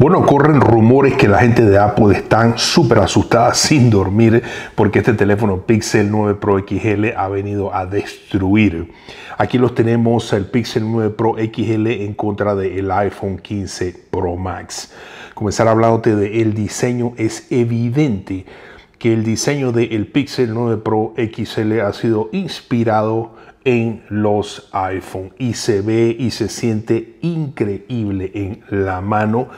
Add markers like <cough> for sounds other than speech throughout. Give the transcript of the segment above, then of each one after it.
Bueno, corren rumores que la gente de Apple están súper asustada <laughs> sin dormir porque este teléfono Pixel 9 Pro XL ha venido a destruir. Aquí los tenemos el Pixel 9 Pro XL en contra del iPhone 15 Pro Max. Comenzar hablándote del el diseño es evidente que el diseño del Pixel 9 Pro XL ha sido inspirado en los iPhone y se ve y se siente increíble en la mano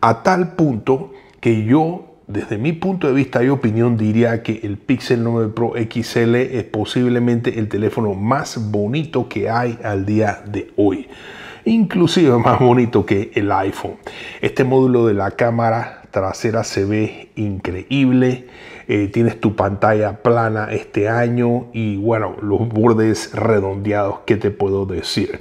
a tal punto que yo desde mi punto de vista y opinión diría que el Pixel 9 Pro XL es posiblemente el teléfono más bonito que hay al día de hoy. Inclusive más bonito que el iPhone. Este módulo de la cámara trasera se ve increíble eh, tienes tu pantalla plana este año y bueno, los bordes redondeados, ¿qué te puedo decir?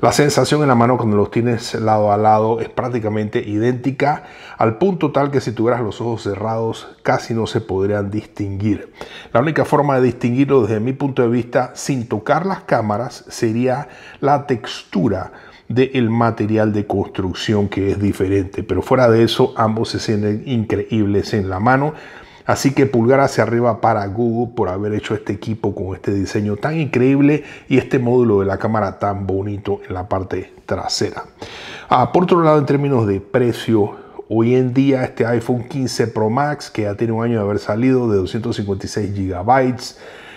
La sensación en la mano cuando los tienes lado a lado es prácticamente idéntica, al punto tal que si tuvieras los ojos cerrados casi no se podrían distinguir. La única forma de distinguirlo desde mi punto de vista sin tocar las cámaras sería la textura del material de construcción que es diferente, pero fuera de eso ambos se sienten increíbles en la mano Así que pulgar hacia arriba para Google por haber hecho este equipo con este diseño tan increíble y este módulo de la cámara tan bonito en la parte trasera. Ah, por otro lado, en términos de precio, Hoy en día este iPhone 15 Pro Max, que ya tiene un año de haber salido de 256 GB,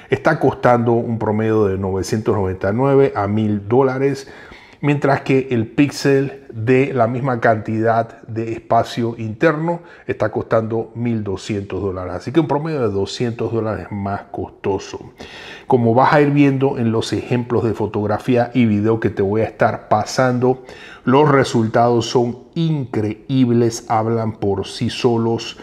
está costando un promedio de 999 a 1000 dólares mientras que el píxel de la misma cantidad de espacio interno está costando 1.200 dólares, así que un promedio de 200 dólares más costoso. Como vas a ir viendo en los ejemplos de fotografía y video que te voy a estar pasando, los resultados son increíbles, hablan por sí solos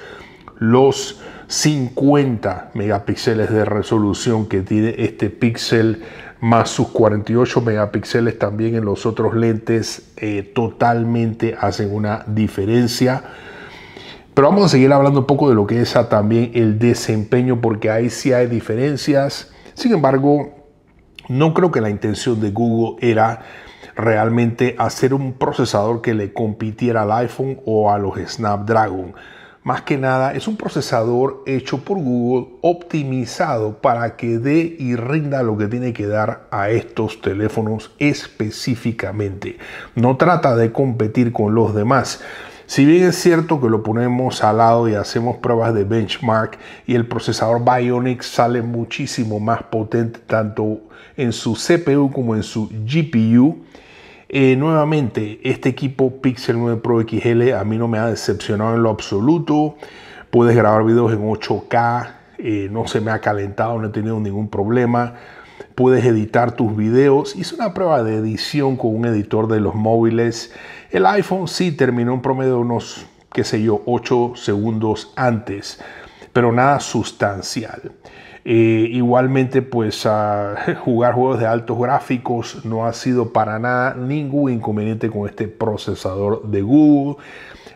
los 50 megapíxeles de resolución que tiene este píxel más sus 48 megapíxeles también en los otros lentes eh, totalmente hacen una diferencia. Pero vamos a seguir hablando un poco de lo que es ah, también el desempeño porque ahí sí hay diferencias. Sin embargo, no creo que la intención de Google era realmente hacer un procesador que le compitiera al iPhone o a los Snapdragon. Más que nada, es un procesador hecho por Google, optimizado para que dé y rinda lo que tiene que dar a estos teléfonos específicamente. No trata de competir con los demás. Si bien es cierto que lo ponemos al lado y hacemos pruebas de benchmark y el procesador Bionic sale muchísimo más potente tanto en su CPU como en su GPU, eh, nuevamente, este equipo Pixel 9 Pro XL a mí no me ha decepcionado en lo absoluto. Puedes grabar videos en 8K, eh, no se me ha calentado, no he tenido ningún problema. Puedes editar tus videos. Hice una prueba de edición con un editor de los móviles. El iPhone sí terminó en promedio unos, qué sé yo, 8 segundos antes, pero nada sustancial. Eh, igualmente, pues a <laughs> jugar juegos de altos gráficos no ha sido para nada ningún inconveniente con este procesador de Google.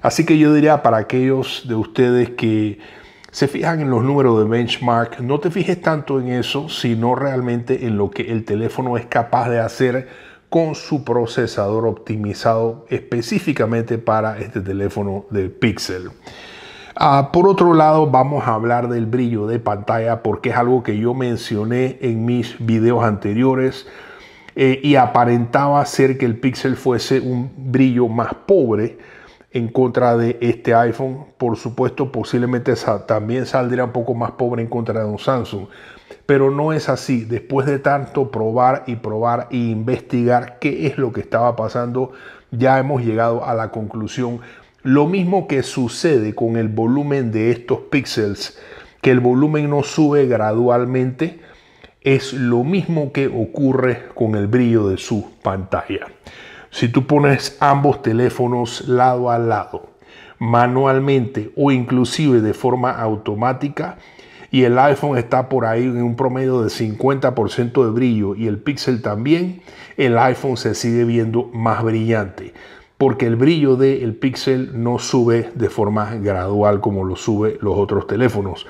Así que yo diría para aquellos de ustedes que se fijan en los números de benchmark, no te fijes tanto en eso, sino realmente en lo que el teléfono es capaz de hacer con su procesador optimizado específicamente para este teléfono de Pixel. Ah, por otro lado, vamos a hablar del brillo de pantalla porque es algo que yo mencioné en mis videos anteriores eh, y aparentaba ser que el Pixel fuese un brillo más pobre en contra de este iPhone. Por supuesto, posiblemente también saldría un poco más pobre en contra de un Samsung. Pero no es así. Después de tanto probar y probar e investigar qué es lo que estaba pasando, ya hemos llegado a la conclusión lo mismo que sucede con el volumen de estos píxeles, que el volumen no sube gradualmente, es lo mismo que ocurre con el brillo de su pantalla. Si tú pones ambos teléfonos lado a lado, manualmente o inclusive de forma automática, y el iPhone está por ahí en un promedio de 50% de brillo y el Pixel también, el iPhone se sigue viendo más brillante porque el brillo del Pixel no sube de forma gradual como lo sube los otros teléfonos.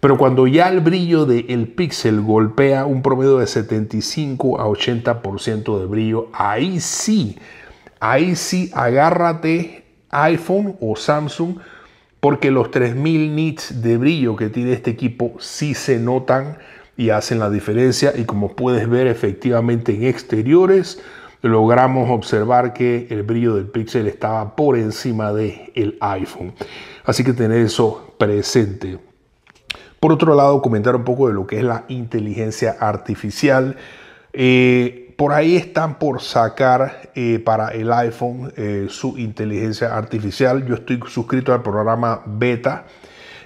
Pero cuando ya el brillo del Pixel golpea un promedio de 75 a 80% de brillo, ahí sí, ahí sí agárrate iPhone o Samsung porque los 3000 nits de brillo que tiene este equipo sí se notan y hacen la diferencia y como puedes ver efectivamente en exteriores logramos observar que el brillo del Pixel estaba por encima del el iPhone. Así que tener eso presente. Por otro lado, comentar un poco de lo que es la inteligencia artificial. Eh, por ahí están por sacar eh, para el iPhone eh, su inteligencia artificial. Yo estoy suscrito al programa beta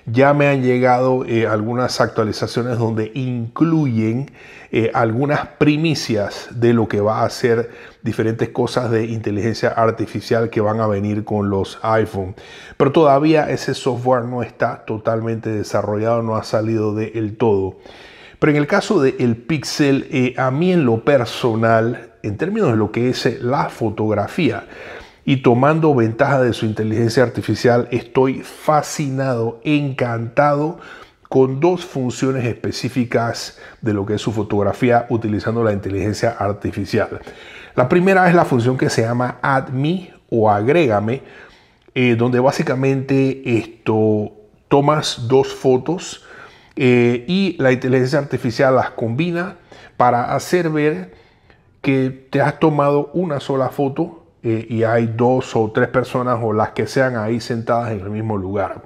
ya me han llegado eh, algunas actualizaciones donde incluyen eh, algunas primicias de lo que va a ser diferentes cosas de inteligencia artificial que van a venir con los iPhone. Pero todavía ese software no está totalmente desarrollado, no ha salido del todo. Pero en el caso del el Pixel, eh, a mí en lo personal, en términos de lo que es la fotografía, y tomando ventaja de su inteligencia artificial, estoy fascinado, encantado con dos funciones específicas de lo que es su fotografía utilizando la inteligencia artificial. La primera es la función que se llama Add Me o Agrégame, eh, donde básicamente esto tomas dos fotos eh, y la inteligencia artificial las combina para hacer ver que te has tomado una sola foto y hay dos o tres personas o las que sean ahí sentadas en el mismo lugar.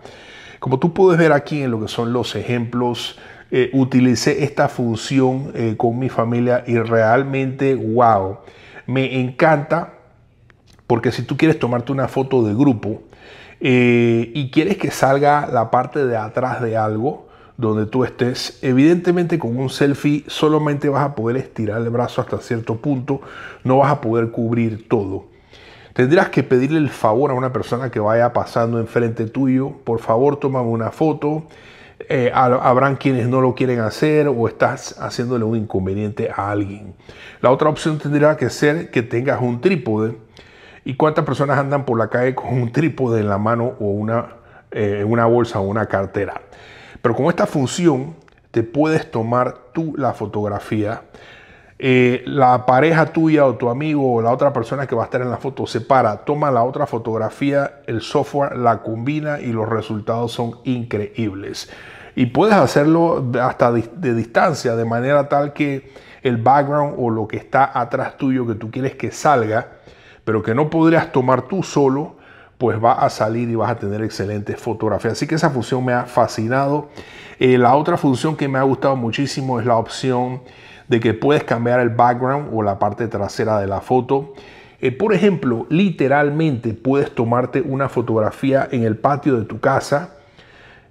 Como tú puedes ver aquí en lo que son los ejemplos, eh, utilicé esta función eh, con mi familia y realmente, wow, me encanta porque si tú quieres tomarte una foto de grupo eh, y quieres que salga la parte de atrás de algo donde tú estés, evidentemente con un selfie solamente vas a poder estirar el brazo hasta cierto punto, no vas a poder cubrir todo. Tendrás que pedirle el favor a una persona que vaya pasando enfrente tuyo, por favor toma una foto. Eh, habrán quienes no lo quieren hacer o estás haciéndole un inconveniente a alguien. La otra opción tendría que ser que tengas un trípode. ¿Y cuántas personas andan por la calle con un trípode en la mano o una, eh, una bolsa o una cartera? Pero con esta función te puedes tomar tú la fotografía eh, la pareja tuya o tu amigo o la otra persona que va a estar en la foto se para, toma la otra fotografía, el software la combina y los resultados son increíbles. Y puedes hacerlo hasta de distancia, de manera tal que el background o lo que está atrás tuyo que tú quieres que salga, pero que no podrías tomar tú solo, pues va a salir y vas a tener excelentes fotografías. Así que esa función me ha fascinado. Eh, la otra función que me ha gustado muchísimo es la opción de que puedes cambiar el background o la parte trasera de la foto. Eh, por ejemplo, literalmente puedes tomarte una fotografía en el patio de tu casa,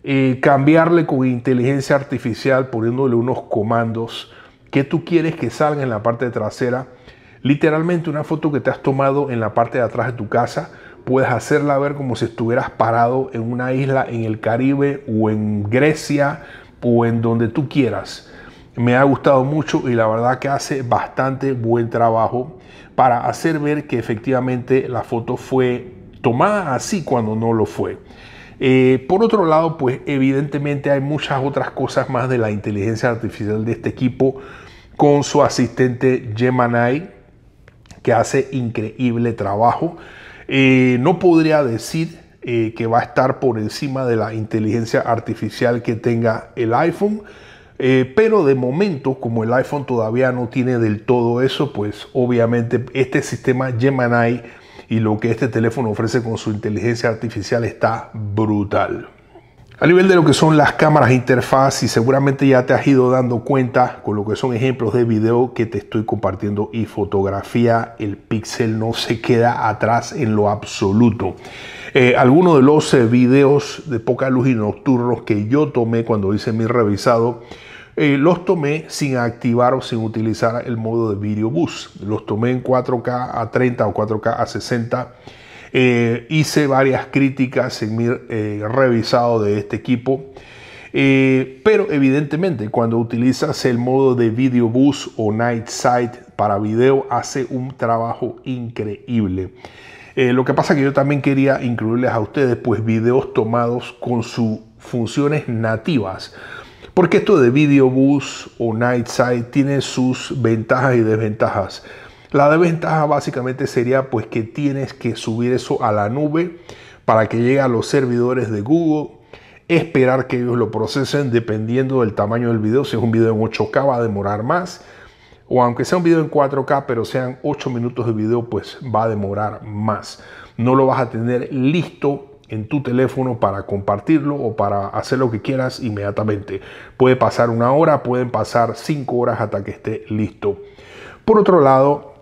eh, cambiarle con inteligencia artificial poniéndole unos comandos que tú quieres que salga en la parte trasera. Literalmente una foto que te has tomado en la parte de atrás de tu casa, puedes hacerla ver como si estuvieras parado en una isla en el Caribe o en Grecia o en donde tú quieras me ha gustado mucho y la verdad que hace bastante buen trabajo para hacer ver que efectivamente la foto fue tomada así cuando no lo fue. Eh, por otro lado, pues evidentemente hay muchas otras cosas más de la inteligencia artificial de este equipo con su asistente Gemini, que hace increíble trabajo. Eh, no podría decir eh, que va a estar por encima de la inteligencia artificial que tenga el iPhone, eh, pero de momento, como el iPhone todavía no tiene del todo eso, pues obviamente este sistema Gemini y lo que este teléfono ofrece con su inteligencia artificial está brutal. A nivel de lo que son las cámaras interfaz, y seguramente ya te has ido dando cuenta con lo que son ejemplos de video que te estoy compartiendo y fotografía, el Pixel no se queda atrás en lo absoluto. Eh, algunos de los eh, videos de poca luz y nocturnos que yo tomé cuando hice mi revisado eh, los tomé sin activar o sin utilizar el modo de video bus. Los tomé en 4K a 30 o 4K a 60. Eh, hice varias críticas en mi eh, revisado de este equipo. pero evidentemente cuando utilizas el modo de video bus o night sight para video hace un trabajo increíble. lo que pasa que yo también quería incluirles a ustedes pues videos tomados con sus funciones nativas. Porque esto de Videobus o Nightside tiene sus ventajas y desventajas. La desventaja básicamente sería pues que tienes que subir eso a la nube para que llegue a los servidores de Google, esperar que ellos lo procesen dependiendo del tamaño del video. Si es un video en 8K va a demorar más. O aunque sea un video en 4K, pero sean 8 minutos de video, pues va a demorar más. No lo vas a tener listo en tu teléfono para compartirlo o para hacer lo que quieras inmediatamente. Puede pasar una hora, pueden pasar cinco horas hasta que esté listo. Por otro lado,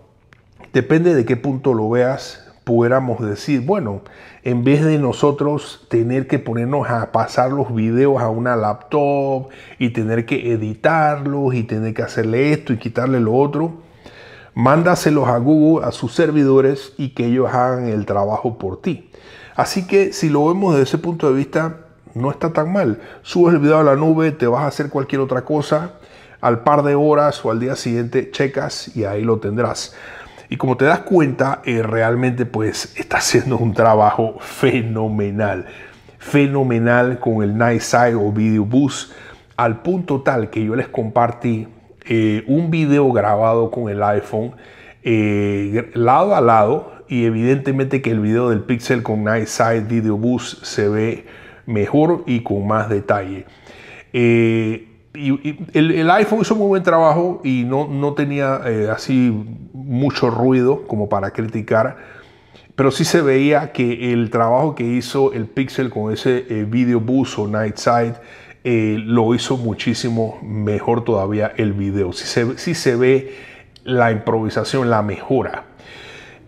depende de qué punto lo veas, pudiéramos decir, bueno, en vez de nosotros tener que ponernos a pasar los videos a una laptop y tener que editarlos y tener que hacerle esto y quitarle lo otro, mándaselos a Google, a sus servidores y que ellos hagan el trabajo por ti. Así que si lo vemos desde ese punto de vista, no está tan mal. Subes el video a la nube, te vas a hacer cualquier otra cosa, al par de horas o al día siguiente checas y ahí lo tendrás. Y como te das cuenta, eh, realmente pues <laughs> está haciendo un trabajo fenomenal. Fenomenal con el Nice o Video Boost. Al punto tal que yo les compartí eh, un video grabado con el iPhone eh, lado a lado, y evidentemente que el video del Pixel con Night Side Video Boost se ve mejor y con más detalle. Eh, el, iPhone hizo muy buen trabajo y no, no tenía eh, así mucho ruido como para criticar, pero sí se veía que el trabajo que hizo el Pixel con ese eh, video Boost o Night Side lo hizo muchísimo mejor todavía el video. si se, sí se ve la improvisación, la mejora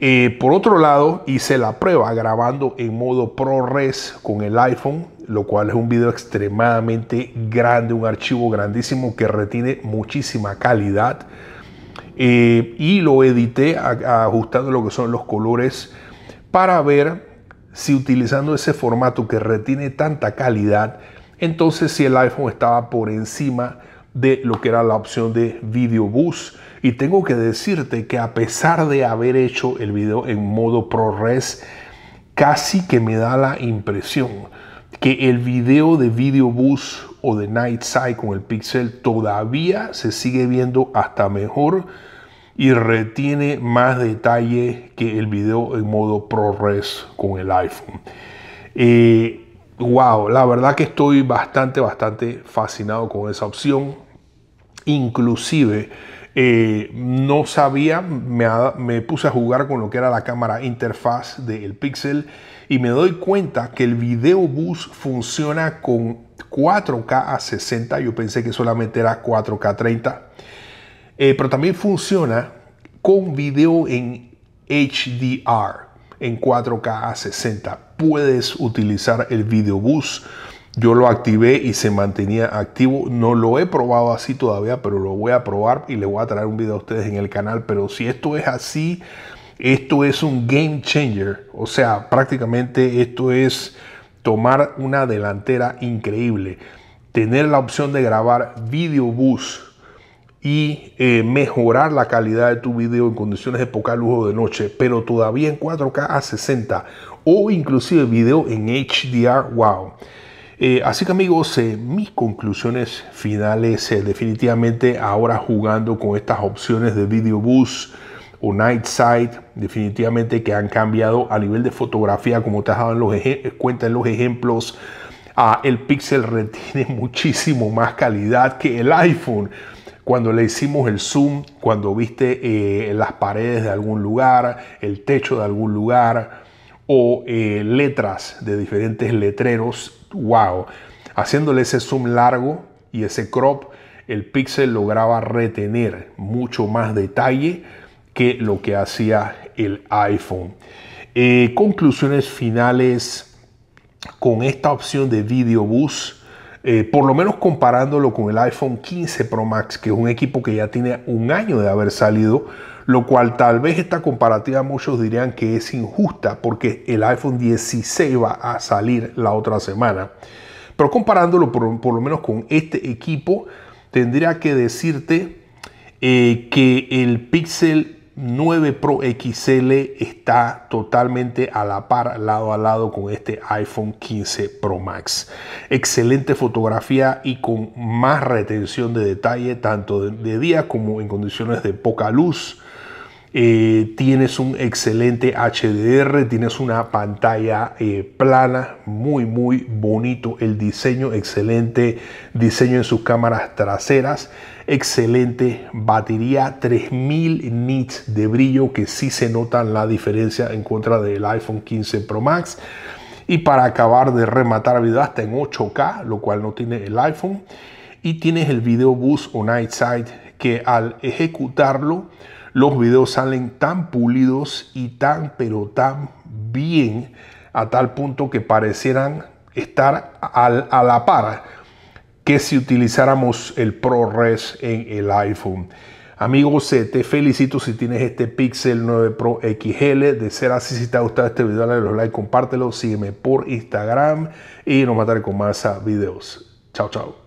eh, por otro lado, hice la prueba grabando en modo ProRes con el iPhone, lo cual es un video extremadamente grande, un archivo grandísimo que retiene muchísima calidad. Eh, y lo edité ajustando lo que son los colores para ver si utilizando ese formato que retiene tanta calidad, entonces si el iPhone estaba por encima de lo que era la opción de Video Bus y tengo que decirte que a pesar de haber hecho el video en modo ProRes, casi que me da la impresión que el video de Videobus o de Night Sight con el Pixel todavía se sigue viendo hasta mejor y retiene más detalle que el video en modo ProRes con el iPhone. Eh, wow, la verdad que estoy bastante, bastante fascinado con esa opción. Inclusive eh, no sabía, me, puse a jugar con lo que era la cámara interfaz del Pixel y me doy cuenta que el video bus funciona con 4K a 60. Yo pensé que solamente era 4K 30, eh, pero también funciona con video en HDR en 4K a 60. Puedes utilizar el video bus yo lo activé y se mantenía activo. No lo he probado así todavía, pero lo voy a probar y le voy a traer un video a ustedes en el canal. Pero si esto es así, esto es un game changer. O sea, prácticamente esto es tomar una delantera increíble. Tener la opción de grabar video bus y eh, mejorar la calidad de tu video en condiciones de poca luz o de noche, pero todavía en 4K a 60 o inclusive video en HDR. Wow. Eh, así que amigos, eh, mis conclusiones finales, eh, definitivamente ahora jugando con estas opciones de video o night sight, definitivamente que han cambiado a nivel de fotografía, como te has dado los cuenta en los ejemplos, el Pixel retiene <laughs> muchísimo más calidad que el iPhone. Cuando le hicimos el zoom, cuando viste las paredes de algún lugar, el techo de algún lugar, o letras de diferentes letreros wow. Haciéndole ese zoom largo y ese crop, el pixel lograba retener mucho más detalle que lo que hacía el iPhone. Eh, conclusiones finales con esta opción de video boost. Eh, por lo menos comparándolo con el iPhone 15 Pro Max, que es un equipo que ya tiene un año de haber salido, lo cual tal vez esta comparativa muchos dirían que es injusta porque el iPhone 16 va a salir la otra semana. Pero comparándolo por, lo menos con este equipo, tendría que decirte eh, que el Pixel 9 Pro XL está totalmente a la par, lado a lado con este iPhone 15 Pro Max. Excelente fotografía y con más retención de detalle, tanto de, día como en condiciones de poca luz. Eh, tienes un excelente HDR, tienes una pantalla eh, plana, muy muy bonito el diseño, excelente diseño en sus cámaras traseras excelente batería, 3000 nits de brillo que sí se notan la diferencia en contra del iPhone 15 Pro Max. Y para acabar de rematar video hasta en 8K, lo cual no tiene el iPhone. Y tienes el video bus o night sight que al ejecutarlo los videos salen tan pulidos y tan pero tan bien a tal punto que parecieran estar a la par que si utilizáramos el ProRes en el iPhone. Amigos, te felicito si tienes este Pixel 9 Pro XL. De ser así, si te ha gustado este video, dale los like, compártelo, sígueme por Instagram y nos mataré con más videos. Chao, chao.